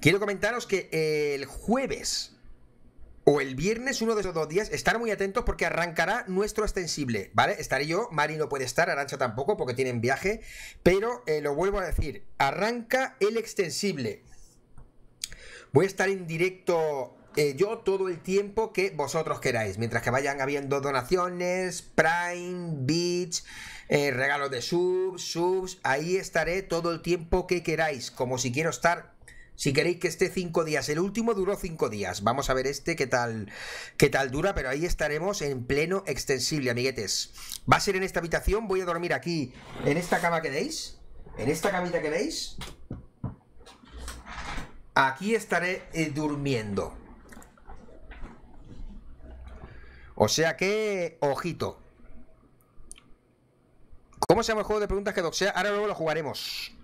Quiero comentaros que eh, el jueves o el viernes, uno de esos dos días, estar muy atentos porque arrancará nuestro extensible, ¿vale? Estaré yo, Mari no puede estar, Arancha tampoco porque tienen viaje, pero eh, lo vuelvo a decir, arranca el extensible. Voy a estar en directo eh, yo todo el tiempo que vosotros queráis, mientras que vayan habiendo donaciones, Prime, Beach, regalos de subs, subs, ahí estaré todo el tiempo que queráis, como si quiero estar si queréis que esté cinco días, el último duró cinco días. Vamos a ver este qué tal, qué tal dura, pero ahí estaremos en pleno extensible, amiguetes. Va a ser en esta habitación, voy a dormir aquí, en esta cama que veis, en esta camita que veis. Aquí estaré eh, durmiendo. O sea que, ojito. ¿Cómo se llama el juego de preguntas que doxea? Ahora luego lo jugaremos.